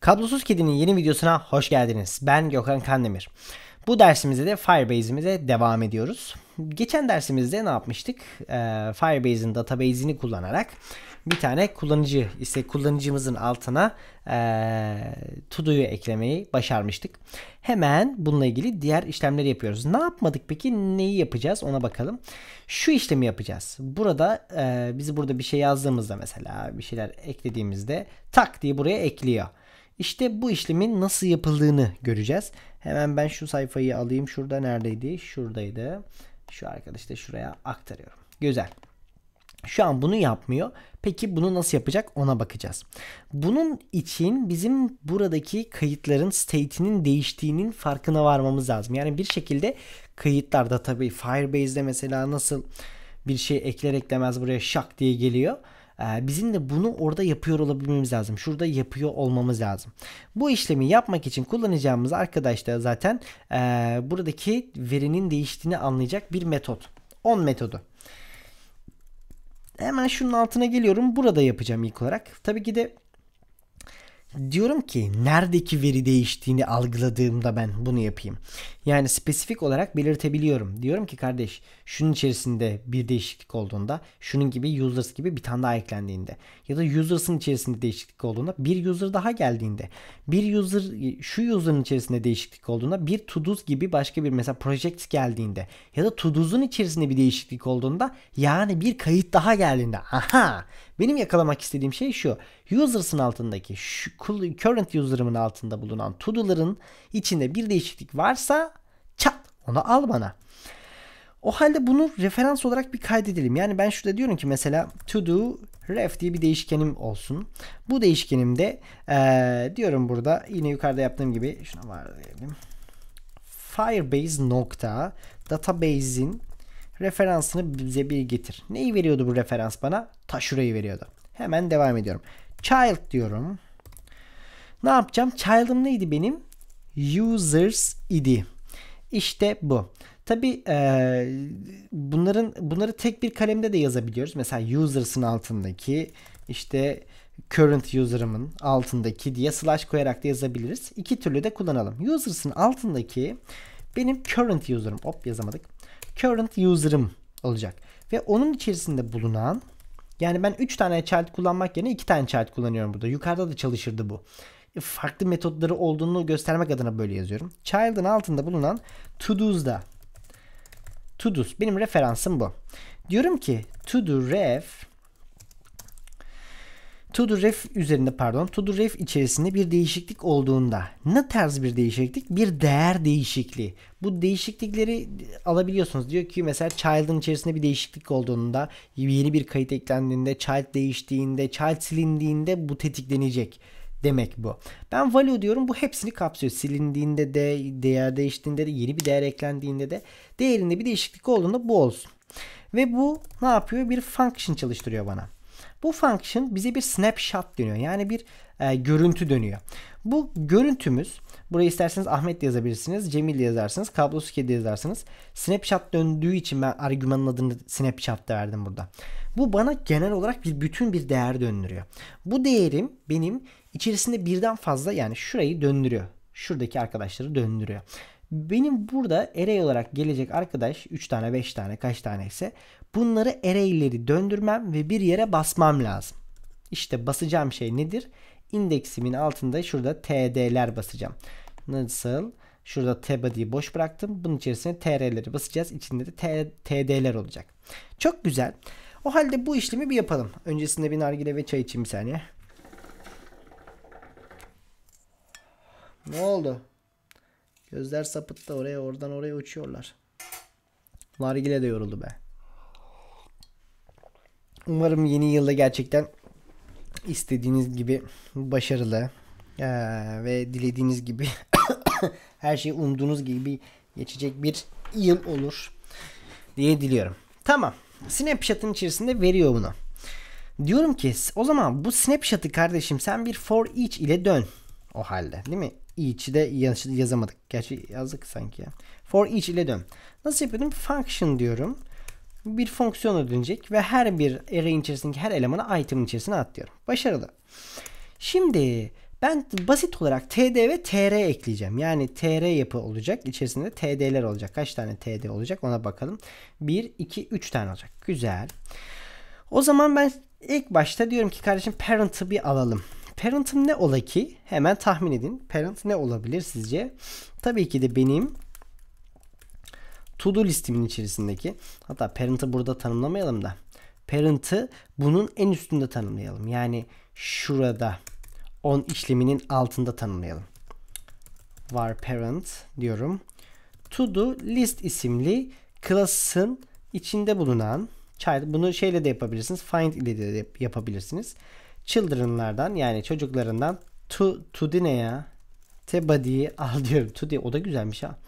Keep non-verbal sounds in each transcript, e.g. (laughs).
Kablosuz Kedi'nin yeni videosuna hoş geldiniz. Ben Gökhan Kandemir. Bu dersimizde de Firebase'imize devam ediyoruz. Geçen dersimizde ne yapmıştık? Ee, Firebase'in database'ini kullanarak bir tane kullanıcı, ise kullanıcımızın altına e, to-do'yu eklemeyi başarmıştık. Hemen bununla ilgili diğer işlemleri yapıyoruz. Ne yapmadık peki? Neyi yapacağız? Ona bakalım. Şu işlemi yapacağız. Burada e, ee, bizi burada bir şey yazdığımızda mesela bir şeyler eklediğimizde tak diye buraya ekliyor. İşte bu işlemin nasıl yapıldığını göreceğiz. Hemen ben şu sayfayı alayım. Şurada neredeydi? Şuradaydı. Şu arkadaş da şuraya aktarıyorum. Güzel. Şu an bunu yapmıyor. Peki bunu nasıl yapacak ona bakacağız. Bunun için bizim buradaki kayıtların state'inin değiştiğinin farkına varmamız lazım. Yani bir şekilde kayıtlarda tabii Firebase'de mesela nasıl bir şey ekler eklemez buraya şak diye geliyor ee, bizim de bunu orada yapıyor olabilmemiz lazım. Şurada yapıyor olmamız lazım. Bu işlemi yapmak için kullanacağımız arkadaşlar zaten e, buradaki verinin değiştiğini anlayacak bir metot. 10 metodu. Hemen şunun altına geliyorum. Burada yapacağım ilk olarak. Tabii ki de diyorum ki neredeki veri değiştiğini algıladığımda ben bunu yapayım. Yani spesifik olarak belirtebiliyorum. Diyorum ki kardeş şunun içerisinde bir değişiklik olduğunda şunun gibi users gibi bir tane daha eklendiğinde ya da users'ın içerisinde değişiklik olduğunda bir user daha geldiğinde bir user şu user'ın içerisinde değişiklik olduğunda bir todos gibi başka bir mesela projects geldiğinde ya da todos'un içerisinde bir değişiklik olduğunda yani bir kayıt daha geldiğinde aha benim yakalamak istediğim şey şu. Users'ın altındaki şu current user'ımın altında bulunan to-do'ların içinde bir değişiklik varsa çat onu al bana. O halde bunu referans olarak bir kaydedelim. Yani ben şurada diyorum ki mesela to do ref diye bir değişkenim olsun. Bu değişkenimde ee, diyorum burada yine yukarıda yaptığım gibi şuna var diyelim. Firebase nokta database'in Referansını bize bir getir. Neyi veriyordu bu referans bana? Taşura'yı veriyordu. Hemen devam ediyorum. Child diyorum. Ne yapacağım? Child'ım neydi benim? Users idi. İşte bu. Tabi e, bunların bunları tek bir kalemde de yazabiliyoruz. Mesela users'ın altındaki işte current user'ımın altındaki diye slash koyarak da yazabiliriz. İki türlü de kullanalım. Users'ın altındaki benim current user'ım. Hop yazamadık current user'ım olacak. Ve onun içerisinde bulunan yani ben 3 tane child kullanmak yerine 2 tane child kullanıyorum burada. Yukarıda da çalışırdı bu. Farklı metotları olduğunu göstermek adına böyle yazıyorum. Child'ın altında bulunan to do's'da to do's benim referansım bu. Diyorum ki to do ref To-do ref üzerinde pardon to-do ref içerisinde bir değişiklik olduğunda ne tarz bir değişiklik? Bir değer değişikliği. Bu değişiklikleri alabiliyorsunuz. Diyor ki mesela child'ın içerisinde bir değişiklik olduğunda yeni bir kayıt eklendiğinde child değiştiğinde child silindiğinde bu tetiklenecek demek bu. Ben value diyorum bu hepsini kapsıyor. Silindiğinde de değer değiştiğinde de yeni bir değer eklendiğinde de değerinde bir değişiklik olduğunda bu olsun. Ve bu ne yapıyor? Bir function çalıştırıyor bana. Bu function bize bir snapshot dönüyor. Yani bir e, görüntü dönüyor. Bu görüntümüz buraya isterseniz Ahmet yazabilirsiniz. Cemil yazarsınız. Kablosuz kedi yazarsınız. Snapshot döndüğü için ben argümanın adını snapshot verdim burada. Bu bana genel olarak bir bütün bir değer döndürüyor. Bu değerim benim içerisinde birden fazla yani şurayı döndürüyor. Şuradaki arkadaşları döndürüyor. Benim burada array olarak gelecek arkadaş 3 tane 5 tane kaç tane ise bunları array'leri döndürmem ve bir yere basmam lazım. İşte basacağım şey nedir? İndeksimin altında şurada td'ler basacağım. Nasıl? Şurada tbody'yi boş bıraktım. Bunun içerisine tr'leri basacağız. İçinde de td'ler olacak. Çok güzel. O halde bu işlemi bir yapalım. Öncesinde bir nargile ve çay içeyim bir saniye. Ne oldu? Gözler sapıttı oraya oradan oraya uçuyorlar. Nargile de yoruldu be. Umarım yeni yılda gerçekten istediğiniz gibi başarılı ee, ve dilediğiniz gibi (coughs) her şey umduğunuz gibi geçecek bir yıl olur diye diliyorum. Tamam. Snapchat'ın içerisinde veriyor bunu. Diyorum ki o zaman bu Snapchat'ı kardeşim sen bir for each ile dön o halde değil mi? each'i de yaz, yazamadık. Gerçi yazdık sanki ya. For each ile dön. Nasıl yapıyordum? Function diyorum. Bir fonksiyona dönecek ve her bir array'in içerisindeki her elemanı item'ın içerisine at diyorum. Başarılı. Şimdi ben basit olarak td ve tr ekleyeceğim. Yani tr yapı olacak. İçerisinde td'ler olacak. Kaç tane td olacak ona bakalım. 1, 2, 3 tane olacak. Güzel. O zaman ben ilk başta diyorum ki kardeşim parent'ı bir alalım parent'ım ne ola ki? Hemen tahmin edin. Parent ne olabilir sizce? Tabii ki de benim to do listimin içerisindeki hatta parent'ı burada tanımlamayalım da parent'ı bunun en üstünde tanımlayalım. Yani şurada on işleminin altında tanımlayalım. var parent diyorum. To do list isimli class'ın içinde bulunan bunu şeyle de yapabilirsiniz. Find ile de yapabilirsiniz children'lardan yani çocuklarından to, to the ne ya? Tebady'yi al (laughs) diyorum. To the, o da güzelmiş ha.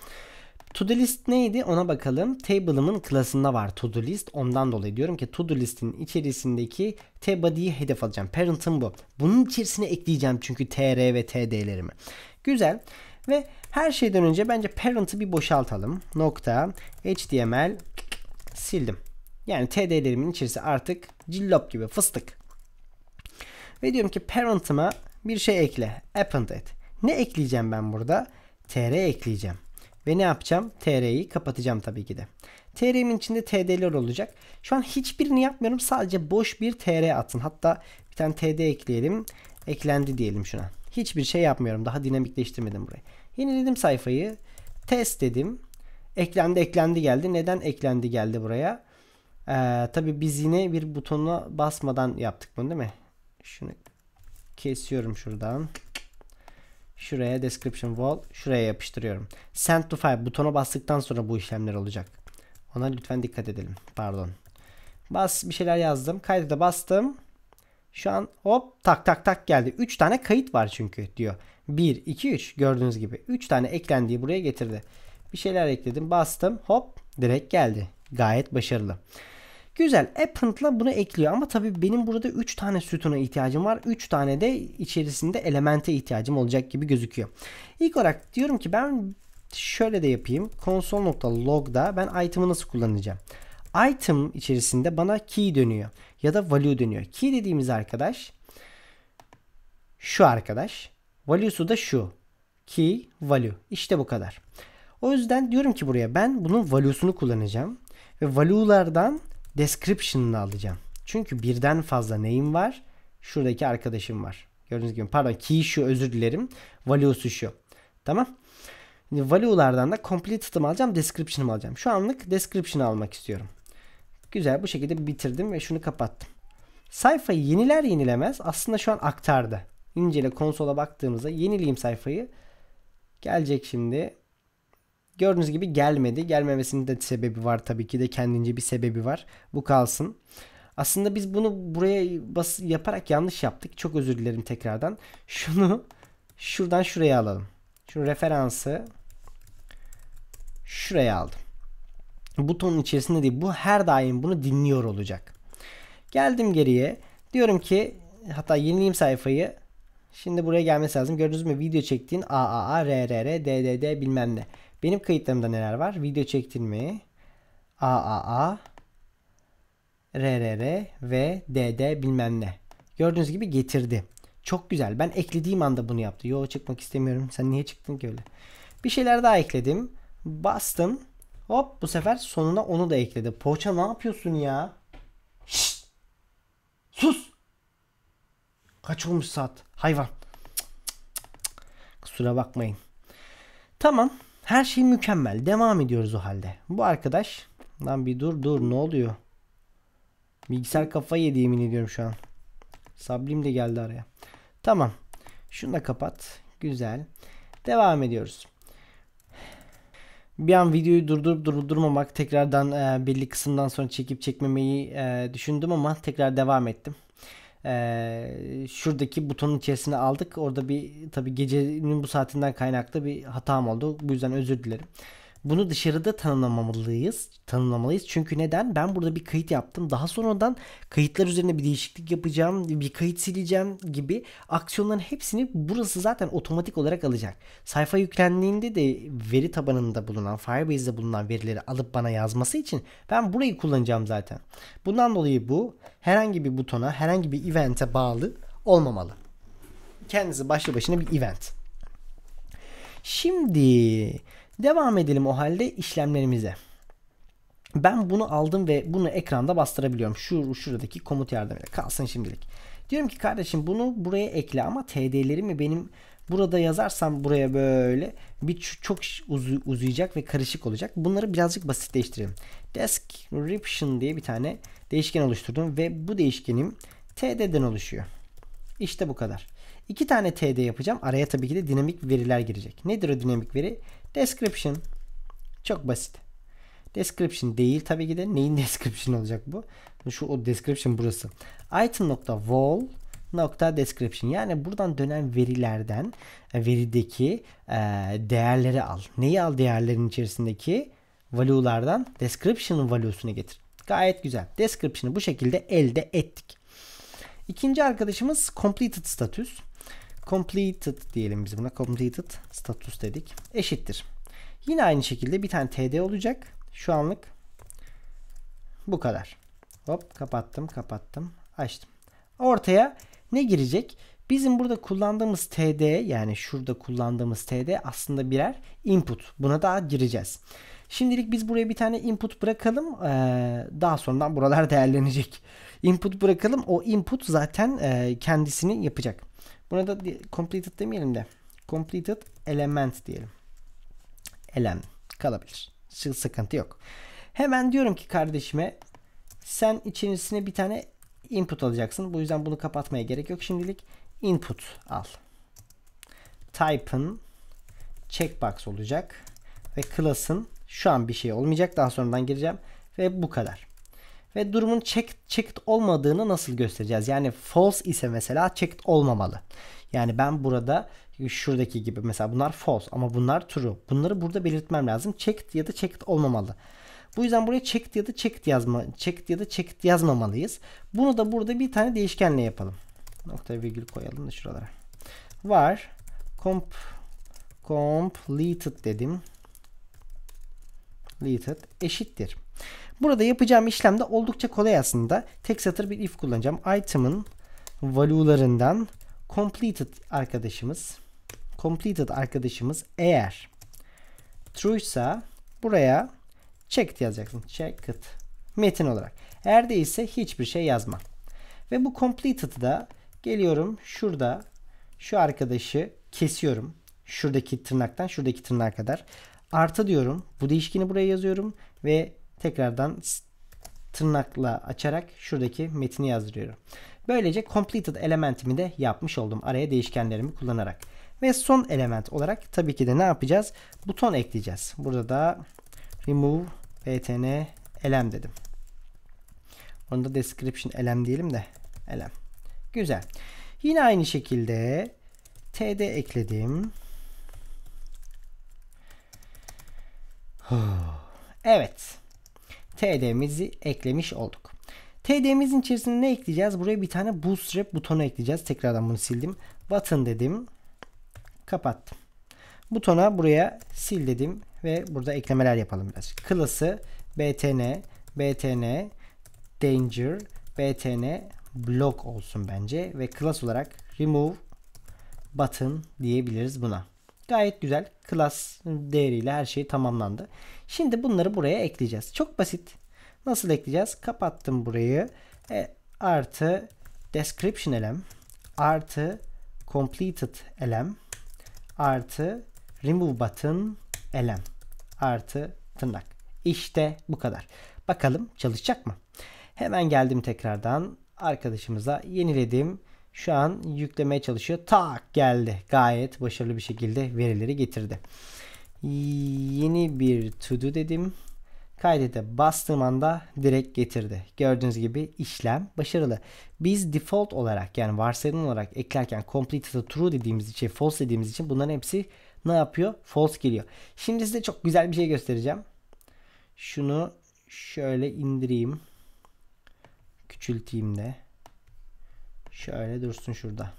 To do list neydi ona bakalım. Table'ımın klasında var to do list. Ondan dolayı diyorum ki to do list'in içerisindeki tbody'yi hedef alacağım. Parent'ım bu. Bunun içerisine ekleyeceğim çünkü tr ve td'lerimi. Güzel. Ve her şeyden önce bence parent'ı bir boşaltalım. Nokta html sildim. Yani td'lerimin içerisi artık cillop gibi fıstık. Ve diyorum ki parent'ıma bir şey ekle. Append et. Ne ekleyeceğim ben burada? tr ekleyeceğim. Ve ne yapacağım? tr'yi kapatacağım tabii ki de. tr'imin içinde td'ler olacak. Şu an hiçbirini yapmıyorum. Sadece boş bir tr atın. Hatta bir tane td ekleyelim. Eklendi diyelim şuna. Hiçbir şey yapmıyorum. Daha dinamikleştirmedim burayı. Yeniledim sayfayı. Test dedim. Eklendi eklendi geldi. Neden eklendi geldi buraya? Ee, tabii biz yine bir butona basmadan yaptık bunu değil mi? Şunu kesiyorum şuradan. Şuraya description wall. Şuraya yapıştırıyorum. Send to file butona bastıktan sonra bu işlemler olacak. Ona lütfen dikkat edelim. Pardon. Bas bir şeyler yazdım. Kayda da bastım. Şu an hop tak tak tak geldi. 3 tane kayıt var çünkü diyor. 1, 2, 3 gördüğünüz gibi. 3 tane eklendiği buraya getirdi. Bir şeyler ekledim bastım hop direkt geldi. Gayet başarılı. Güzel. Append'la bunu ekliyor ama tabii benim burada 3 tane sütuna ihtiyacım var. 3 tane de içerisinde elemente ihtiyacım olacak gibi gözüküyor. İlk olarak diyorum ki ben şöyle de yapayım. Console.log'da ben item'ı nasıl kullanacağım? Item içerisinde bana key dönüyor ya da value dönüyor. Key dediğimiz arkadaş şu arkadaş. Value'su da şu. Key value. İşte bu kadar. O yüzden diyorum ki buraya ben bunun value'sunu kullanacağım. Ve value'lardan description'ını alacağım. Çünkü birden fazla neyim var? Şuradaki arkadaşım var. Gördüğünüz gibi pardon key şu özür dilerim. Value'su şu. Tamam. Şimdi value'lardan da complete completed'ımı alacağım, description'ımı alacağım. Şu anlık description'ı almak istiyorum. Güzel bu şekilde bitirdim ve şunu kapattım. Sayfayı yeniler yenilemez aslında şu an aktardı. İncele konsola baktığımızda yenileyim sayfayı. Gelecek şimdi Gördüğünüz gibi gelmedi. Gelmemesinin de sebebi var tabii ki de kendince bir sebebi var. Bu kalsın. Aslında biz bunu buraya bas yaparak yanlış yaptık. Çok özür dilerim tekrardan. Şunu şuradan şuraya alalım. Şunu referansı şuraya aldım. Butonun içerisinde değil. Bu her daim bunu dinliyor olacak. Geldim geriye. Diyorum ki hatta yenileyim sayfayı. Şimdi buraya gelmesi lazım. Gördünüz mü? Video çektiğin AAA, RRR, DDD bilmem ne. Benim kayıtlarımda neler var? Video çektin mi? AAA, RRR ve DD bilmem ne. Gördüğünüz gibi getirdi. Çok güzel. Ben eklediğim anda bunu yaptı. Yo çıkmak istemiyorum. Sen niye çıktın ki öyle? Bir şeyler daha ekledim. Bastım. Hop bu sefer sonuna onu da ekledi. Poğaça ne yapıyorsun ya? Şşt! Sus! Kaç olmuş saat? Hayvan. Kusura bakmayın. Tamam. Her şey mükemmel. Devam ediyoruz o halde. Bu arkadaş. Lan bir dur dur ne oluyor? Bilgisayar kafa yedi yemin ediyorum şu an. Sablim de geldi araya. Tamam. Şunu da kapat. Güzel. Devam ediyoruz. Bir an videoyu durdurup durdurmamak tekrardan e, belli kısımdan sonra çekip çekmemeyi e, düşündüm ama tekrar devam ettim e, şuradaki butonun içerisine aldık. Orada bir tabi gecenin bu saatinden kaynaklı bir hatam oldu. Bu yüzden özür dilerim. Bunu dışarıda tanımlamalıyız. Tanımlamalıyız. Çünkü neden? Ben burada bir kayıt yaptım. Daha sonradan kayıtlar üzerine bir değişiklik yapacağım, bir kayıt sileceğim gibi aksiyonların hepsini burası zaten otomatik olarak alacak. Sayfa yüklendiğinde de veri tabanında bulunan, Firebase'de bulunan verileri alıp bana yazması için ben burayı kullanacağım zaten. Bundan dolayı bu herhangi bir butona, herhangi bir event'e bağlı olmamalı. Kendisi başlı başına bir event. Şimdi Devam edelim o halde işlemlerimize. Ben bunu aldım ve bunu ekranda bastırabiliyorum. Şu şuradaki komut yardımıyla kalsın şimdilik. Diyorum ki kardeşim bunu buraya ekle ama TD'leri mi benim burada yazarsam buraya böyle bir çok uz uzayacak ve karışık olacak. Bunları birazcık basitleştirelim. Description diye bir tane değişken oluşturdum ve bu değişkenim TD'den oluşuyor. İşte bu kadar. İki tane TD yapacağım. Araya tabii ki de dinamik veriler girecek. Nedir o dinamik veri? Description. Çok basit. Description değil tabii ki de neyin (laughs) description olacak bu? Şu o description burası. Item nokta wall nokta description yani buradan dönen verilerden e, verideki e, değerleri al. Neyi al değerlerin içerisindeki value'lardan description'ın value'sunu getir. Gayet güzel. Description'ı bu şekilde elde ettik. İkinci arkadaşımız completed status completed diyelim biz buna completed status dedik eşittir. Yine aynı şekilde bir tane td olacak. Şu anlık bu kadar. Hop kapattım kapattım açtım. Ortaya ne girecek? Bizim burada kullandığımız td yani şurada kullandığımız td aslında birer input. Buna daha gireceğiz. Şimdilik biz buraya bir tane input bırakalım. Ee, daha sonradan buralar değerlenecek. Input bırakalım. O input zaten e, kendisini yapacak. Buna da completed demeyelim de completed element diyelim. Elem kalabilir. Sıkıntı yok. Hemen diyorum ki kardeşime sen içerisine bir tane input alacaksın. Bu yüzden bunu kapatmaya gerek yok. Şimdilik input al. Type'ın checkbox olacak ve class'ın şu an bir şey olmayacak. Daha sonradan gireceğim ve bu kadar ve durumun checked, checked olmadığını nasıl göstereceğiz? Yani false ise mesela checked olmamalı. Yani ben burada şuradaki gibi mesela bunlar false ama bunlar true. Bunları burada belirtmem lazım. Checked ya da checked olmamalı. Bu yüzden buraya checked ya da checked yazma, checked ya da checked yazmamalıyız. Bunu da burada bir tane değişkenle yapalım. Nokta virgül koyalım da şuralara. Var comp completed dedim. Completed eşittir. Burada yapacağım işlem de oldukça kolay aslında. Tek satır bir if kullanacağım. Item'ın value'larından completed arkadaşımız completed arkadaşımız eğer true ise buraya checked yazacaksın. Checked metin olarak. Eğer değilse hiçbir şey yazma. Ve bu completed'ı da geliyorum şurada şu arkadaşı kesiyorum. Şuradaki tırnaktan şuradaki tırnağa kadar. Artı diyorum. Bu değişkini buraya yazıyorum ve tekrardan tırnakla açarak şuradaki metini yazdırıyorum. Böylece completed elementimi de yapmış oldum araya değişkenlerimi kullanarak. Ve son element olarak tabii ki de ne yapacağız? Buton ekleyeceğiz. Burada da remove btn elem dedim. Onu da description elem diyelim de elem. Güzel. Yine aynı şekilde td ekledim. Evet. TD'mizi eklemiş olduk. TD'mizin içerisinde ne ekleyeceğiz? Buraya bir tane bootstrap butonu ekleyeceğiz. Tekrardan bunu sildim. Button dedim. Kapattım. Butona buraya sil dedim ve burada eklemeler yapalım biraz. Class'ı btn, btn, danger, btn, block olsun bence ve class olarak remove button diyebiliriz buna. Gayet güzel. klas değeriyle her şey tamamlandı. Şimdi bunları buraya ekleyeceğiz. Çok basit. Nasıl ekleyeceğiz? Kapattım burayı. E, artı description elem artı completed elem artı remove button elem artı tırnak. İşte bu kadar. Bakalım çalışacak mı? Hemen geldim tekrardan arkadaşımıza yeniledim. Şu an yüklemeye çalışıyor. Tak geldi. Gayet başarılı bir şekilde verileri getirdi. Yeni bir to do dedim. Kaydete bastığım anda direkt getirdi. Gördüğünüz gibi işlem başarılı. Biz default olarak yani varsayılan olarak eklerken completed true dediğimiz için false dediğimiz için bunların hepsi ne yapıyor? False geliyor. Şimdi size çok güzel bir şey göstereceğim. Şunu şöyle indireyim. Küçülteyim de. Şöyle dursun şurada.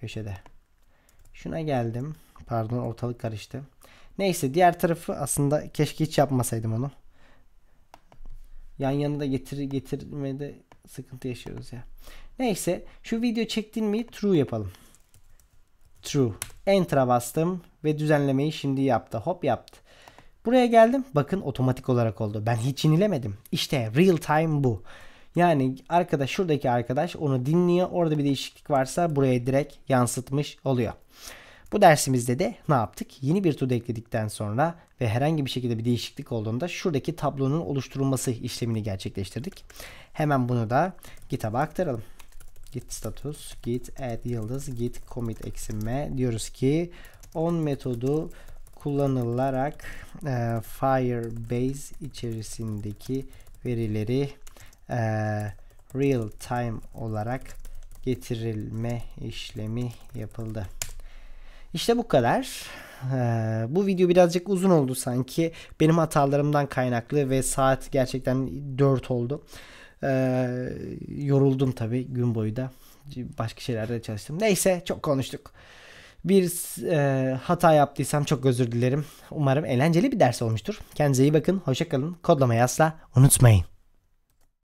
Köşede. Şuna geldim. Pardon ortalık karıştı. Neyse diğer tarafı aslında keşke hiç yapmasaydım onu. Yan yana da getir getirmede sıkıntı yaşıyoruz ya. Neyse şu video çektin mi true yapalım. True. Enter'a bastım ve düzenlemeyi şimdi yaptı. Hop yaptı. Buraya geldim. Bakın otomatik olarak oldu. Ben hiç inilemedim işte real time bu. Yani arkadaş şuradaki arkadaş onu dinliyor. Orada bir değişiklik varsa buraya direkt yansıtmış oluyor. Bu dersimizde de ne yaptık? Yeni bir tuda ekledikten sonra ve herhangi bir şekilde bir değişiklik olduğunda şuradaki tablonun oluşturulması işlemini gerçekleştirdik. Hemen bunu da GitHub'a aktaralım. Git status, git add yıldız, git commit eksi m diyoruz ki on metodu kullanılarak e, Firebase içerisindeki verileri e, real time olarak getirilme işlemi yapıldı. İşte bu kadar. Ee, bu video birazcık uzun oldu sanki. Benim hatalarımdan kaynaklı ve saat gerçekten 4 oldu. Ee, yoruldum tabi gün boyu da. Başka şeylerde çalıştım. Neyse çok konuştuk. Bir e, hata yaptıysam çok özür dilerim. Umarım eğlenceli bir ders olmuştur. Kendinize iyi bakın. Hoşçakalın. Kodlamayı asla unutmayın.